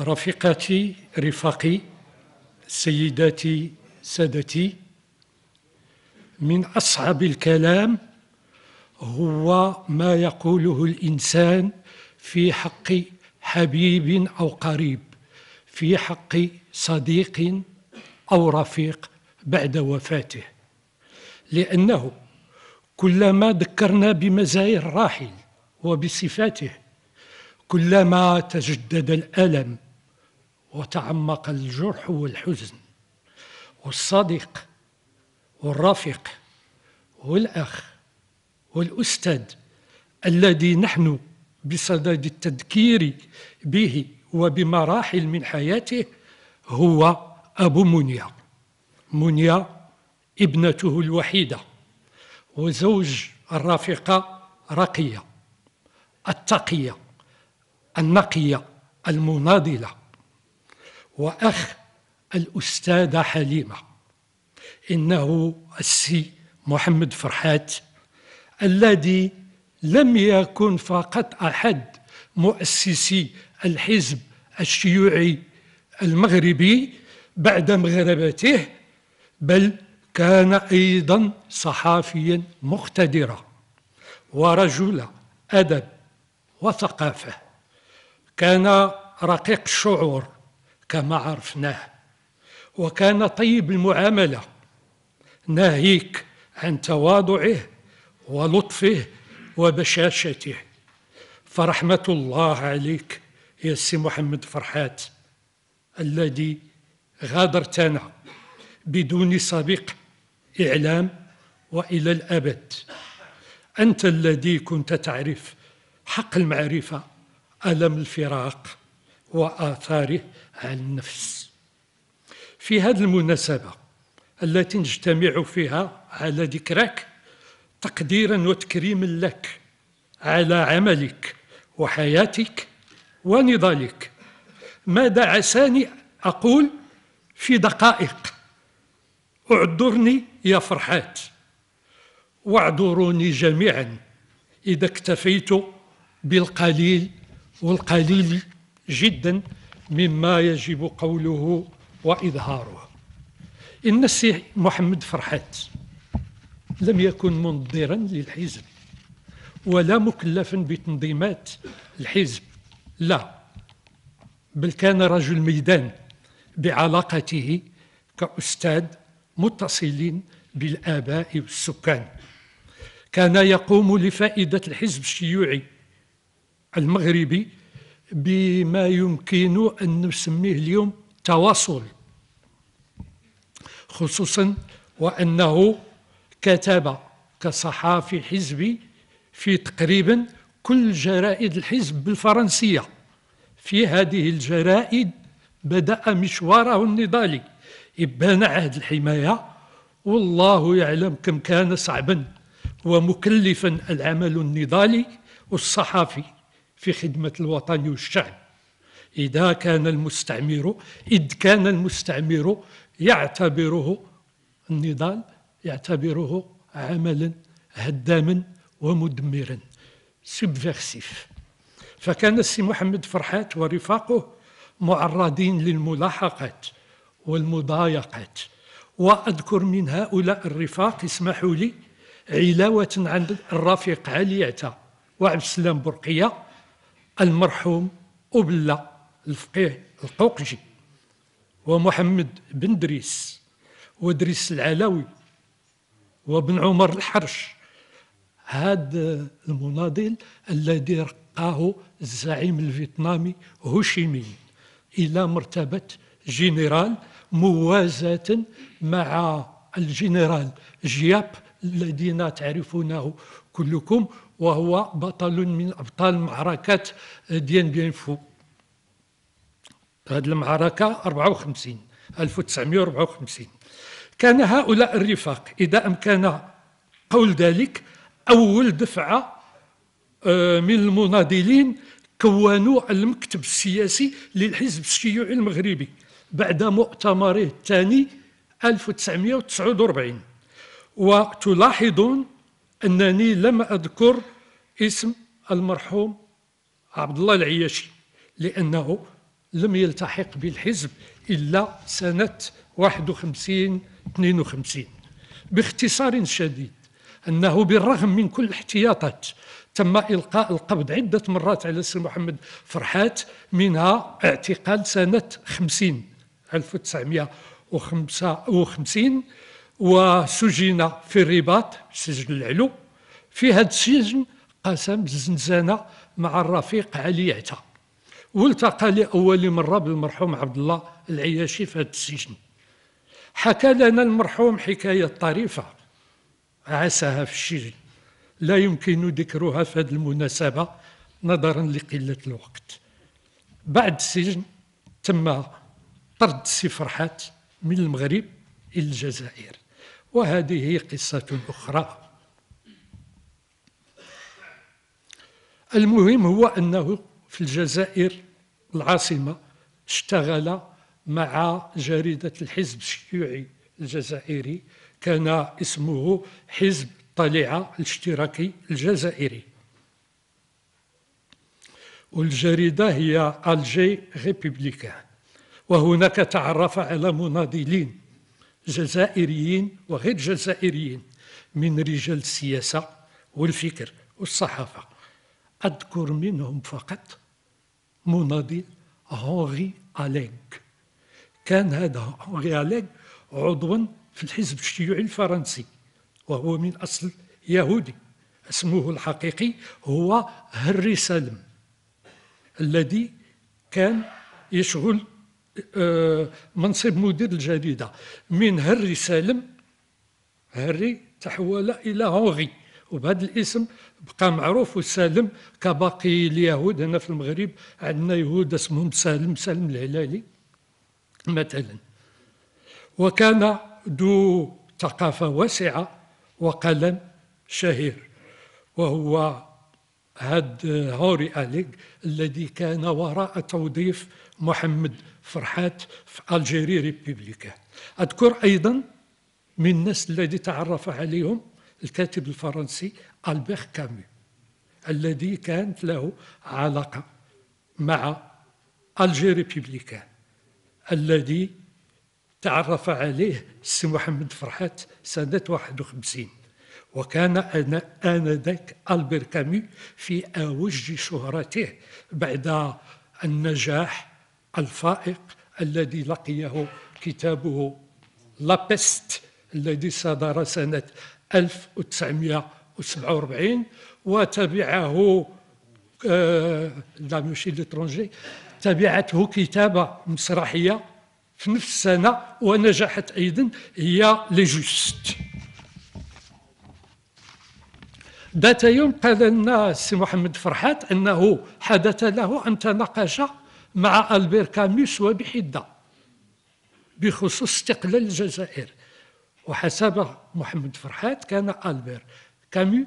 رفيقاتي رفاقي سيداتي سادتي من أصعب الكلام هو ما يقوله الإنسان في حق حبيب أو قريب في حق صديق أو رفيق بعد وفاته لأنه كلما ذكرنا بمزايا الراحل وبصفاته كلما تجدد الألم وتعمق الجرح والحزن والصديق والرفيق والأخ والأستاذ الذي نحن بصدد التذكير به وبمراحل من حياته هو أبو منيا منيا ابنته الوحيدة وزوج الرافقه رقية التقية النقية المناضلة وأخ الأستاذة حليمة إنه السي محمد فرحات الذي لم يكن فقط أحد مؤسسي الحزب الشيوعي المغربي بعد مغربته بل كان أيضا صحافيا مقتدرا ورجل أدب وثقافة كان رقيق الشعور كما عرفناه وكان طيب المعامله ناهيك عن تواضعه ولطفه وبشاشته فرحمه الله عليك يا سي محمد فرحات الذي غادرتنا بدون سابق إعلام وإلى الأبد أنت الذي كنت تعرف حق المعرفة ألم الفراق وآثاره على النفس في هذه المناسبة التي نجتمع فيها على ذكرك تقديرا وتكريما لك على عملك وحياتك ونضالك ماذا عساني أقول في دقائق اعذرني يا فرحات واعذروني جميعا إذا اكتفيت بالقليل والقليل جدا مما يجب قوله وإظهاره إن السي محمد فرحات لم يكن منظرا للحزب ولا مكلفا بتنظيمات الحزب لا بل كان رجل ميدان بعلاقته كأستاذ متصلين بالآباء والسكان كان يقوم لفائدة الحزب الشيوعي المغربي بما يمكن أن نسميه اليوم تواصل خصوصا وأنه كتب كصحافي حزبي في تقريبا كل جرائد الحزب بالفرنسية في هذه الجرائد بدأ مشواره النضالي إبان عهد الحماية والله يعلم كم كان صعبا ومكلفا العمل النضالي والصحافي في خدمة الوطن والشعب إذا كان المستعمر إذ كان المستعمر يعتبره النضال يعتبره عملا هداما ومدمرا سبفيرسيف فكان السي محمد فرحات ورفاقه معرضين للملاحقات والمضايقات وأذكر من هؤلاء الرفاق اسمحوا لي علاوة عن الرفيق علي عتا وعبد السلام برقية المرحوم أبلة الفقيه القوقجي ومحمد بن دريس ودريس العلوي وابن عمر الحرش هذا المناضل الذي رقاه الزعيم الفيتنامي هوشيمين إلى مرتبة جنرال موازاة مع الجنرال جياب الذين تعرفونه كلكم وهو بطل من أبطال معركة ديان بيان فو هذه المعركة 54 1954 كان هؤلاء الرفاق إذا أمكن قول ذلك أول دفعة آه، من المناضلين كونوا المكتب السياسي للحزب الشيوعي المغربي بعد مؤتمره الثاني 1949 وتلاحظون أنني لم أذكر اسم المرحوم عبد الله العياشي لأنه لم يلتحق بالحزب إلا سنة 51 52 باختصار شديد أنه بالرغم من كل الاحتياطات تم إلقاء القبض عدة مرات على السيد محمد فرحات منها اعتقال سنة 50 1955 وسجن في الرباط سجن العلو في هذا السجن قسم الزنزانه مع الرفيق علي عتا والتقى لاول مره بالمرحوم عبد الله العياشي في هذا السجن حكى لنا المرحوم حكايه طريفه عساها في الشجن لا يمكن ذكرها في هذه المناسبه نظرا لقله الوقت بعد السجن تم طرد سي فرحات من المغرب الى الجزائر وهذه قصة أخرى المهم هو أنه في الجزائر العاصمة اشتغل مع جريدة الحزب الشيوعي الجزائري كان اسمه حزب الطليعة الاشتراكي الجزائري والجريدة هي ألجي ريبوبليكان وهناك تعرف على مناضلين جزائريين وغير جزائريين من رجال السياسة والفكر والصحافة أذكر منهم فقط مناضل هونغي أليغ كان هذا هونغي أليغ عضوا في الحزب الشيوعي الفرنسي وهو من أصل يهودي اسمه الحقيقي هو هري سالم الذي كان يشغل آه، منصب مدير الجريده من هري سالم هري تحول الى هونغي وبهذا الاسم بقى معروف وسالم كباقي اليهود هنا في المغرب عندنا يهود اسمهم سالم سالم الهلالي مثلا وكان ذو ثقافه واسعه وقلم شهير وهو هاد هوري أليغ الذي كان وراء توظيف محمد فرحات في ألجيري ريبيبليكا أذكر أيضا من الناس الذي تعرف عليهم الكاتب الفرنسي ألبير كامي الذي كانت له علاقة مع ألجيري بيبليكان الذي تعرف عليه السي محمد فرحات سنة 51 وكان آنذاك ألبير كامي في أوج شهرته بعد النجاح الفائق الذي لقيه كتابه لابست الذي صدر سنة 1947 وتبعه آه، لا ميشيل لترونجي تبعته كتابة مسرحية في نفس السنة ونجحت أيضا هي لي جوست بات ينقل لنا السي محمد فرحات أنه حدث له أن تناقش مع ألبير كاميس وبحدة بخصوص استقلال الجزائر وحسب محمد فرحات كان ألبير كامي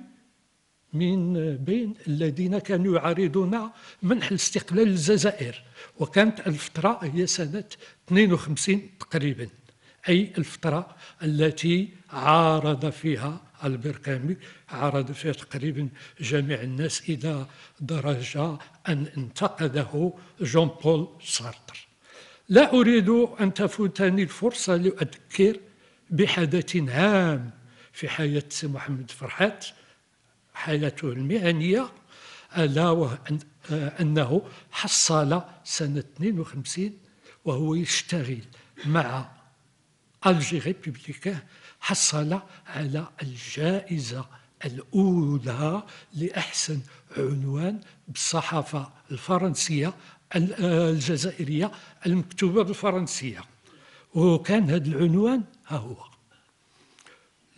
من بين الذين كانوا يعارضون منح الاستقلال للجزائر وكانت الفترة هي سنة 52 تقريباً أي الفترة التي عارض فيها البركامي عارض فيها تقريبا جميع الناس إلى درجة أن انتقده جون بول سارتر لا أريد أن تفوتني الفرصة لأذكر بحدث هام في حياة محمد فرحات حياته المهنية ألا أنه حصل سنة 52 وهو يشتغل مع ألجي ريبوبليكان حصل على الجائزة الأولى لأحسن عنوان بالصحافة الفرنسية الجزائرية المكتوبة بالفرنسية وكان هذا العنوان ها هو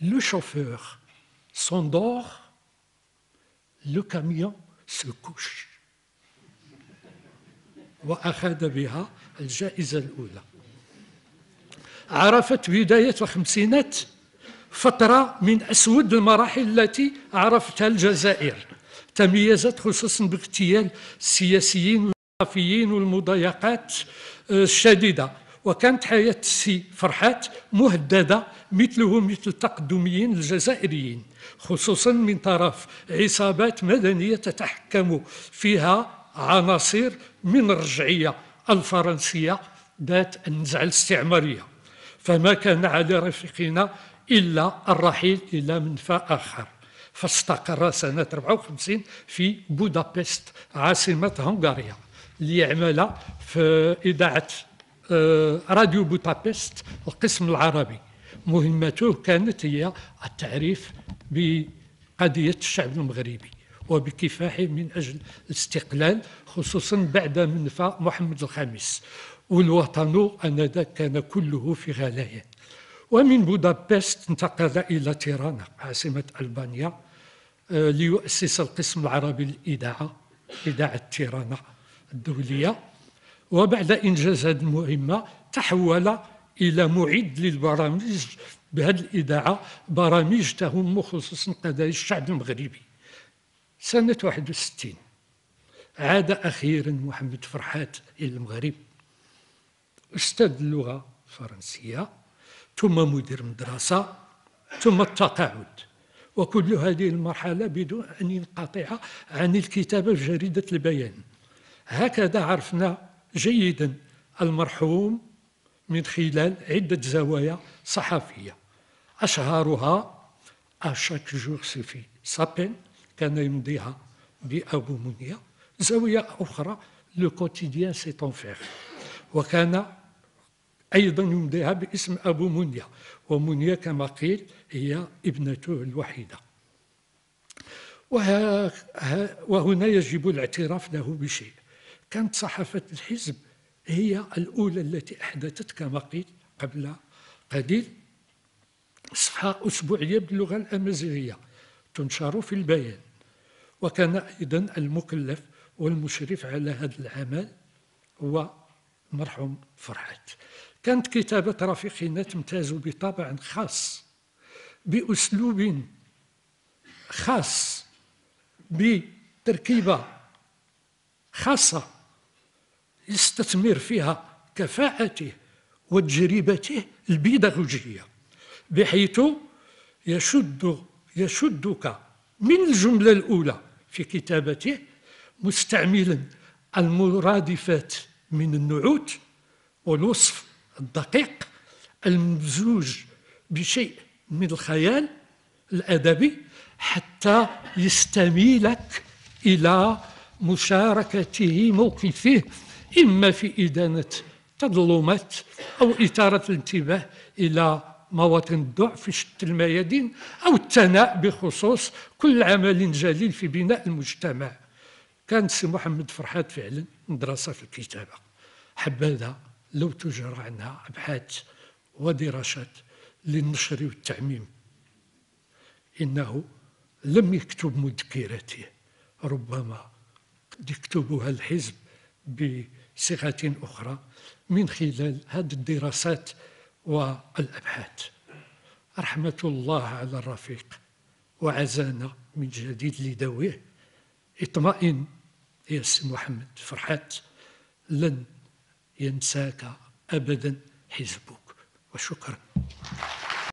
لو شوفور سوندور لو كاميون سوكوش وأخذ بها الجائزة الأولى عرفت بداية الخمسينات فترة من أسود المراحل التي عرفتها الجزائر تميزت خصوصا باغتيال السياسيين والثقافيين والمضايقات آه، الشديدة وكانت حياة السي فرحات مهددة مثله مثل التقدميين الجزائريين خصوصا من طرف عصابات مدنية تتحكم فيها عناصر من الرجعية الفرنسية ذات النزعة الاستعمارية فما كان على رفيقنا إلا الرحيل إلى منفى آخر فاستقر سنة 54 في بودابست عاصمة هنغاريا ليعمل في إذاعة آه، راديو بودابست القسم العربي مهمته كانت هي التعريف بقضية الشعب المغربي وبكفاحه من أجل الاستقلال خصوصا بعد منفى محمد الخامس والوطن أنذاك كان كله في غلاية ومن بودابست انتقل إلى تيرانا عاصمة ألبانيا آه، ليؤسس القسم العربي للإذاعة إذاعة تيرانا الدولية وبعد إنجاز هذه المهمة تحول إلى معد للبرامج بهذه الإذاعة برامج تهم خصوصا قضايا الشعب المغربي سنة 61 عاد أخيرا محمد فرحات إلى المغرب أستاذ اللغة الفرنسية ثم مدير مدرسة ثم التقاعد وكل هذه المرحلة بدون أن ينقطع عن الكتابة في جريدة البيان هكذا عرفنا جيدا المرحوم من خلال عدة زوايا صحفية أشهرها أشاك جور سيفي سابين كان يمضيها بأبو منية زاوية أخرى لو كوتيديان سي وكان أيضا يمديها باسم أبو منيا ومنيا كما قيل هي ابنته الوحيدة وهنا يجب الاعتراف له بشيء كانت صحافة الحزب هي الأولى التي أحدثت كما قيل قبل قليل صحة أسبوعية باللغة الأمازيغية تنشر في البيان وكان أيضا المكلف والمشرف على هذا العمل هو مرحوم فرحات كانت كتابة رفيقنا تمتاز بطبع خاص بأسلوب خاص بتركيبة خاصة يستثمر فيها كفاءته وتجربته البيداغوجية بحيث يشد يشدك من الجملة الأولى في كتابته مستعملا المرادفات من النعوت والوصف الدقيق الممزوج بشيء من الخيال الأدبي حتى يستميلك إلى مشاركته موقفه إما في إدانة تظلمات أو إثارة الانتباه إلى مواطن الضعف في شتى الميادين أو الثناء بخصوص كل عمل جليل في بناء المجتمع كان سي محمد فرحات فعلا مدرسة في الكتابة حبذا لو تجرى عنها أبحاث ودراسات للنشر والتعميم إنه لم يكتب مذكراته ربما يكتبها الحزب بصيغة أخرى من خلال هذه الدراسات والأبحاث رحمة الله على الرفيق وعزانا من جديد لدويه اطمئن يا سي محمد فرحات لن ينساك أبدا حزبك وشكرا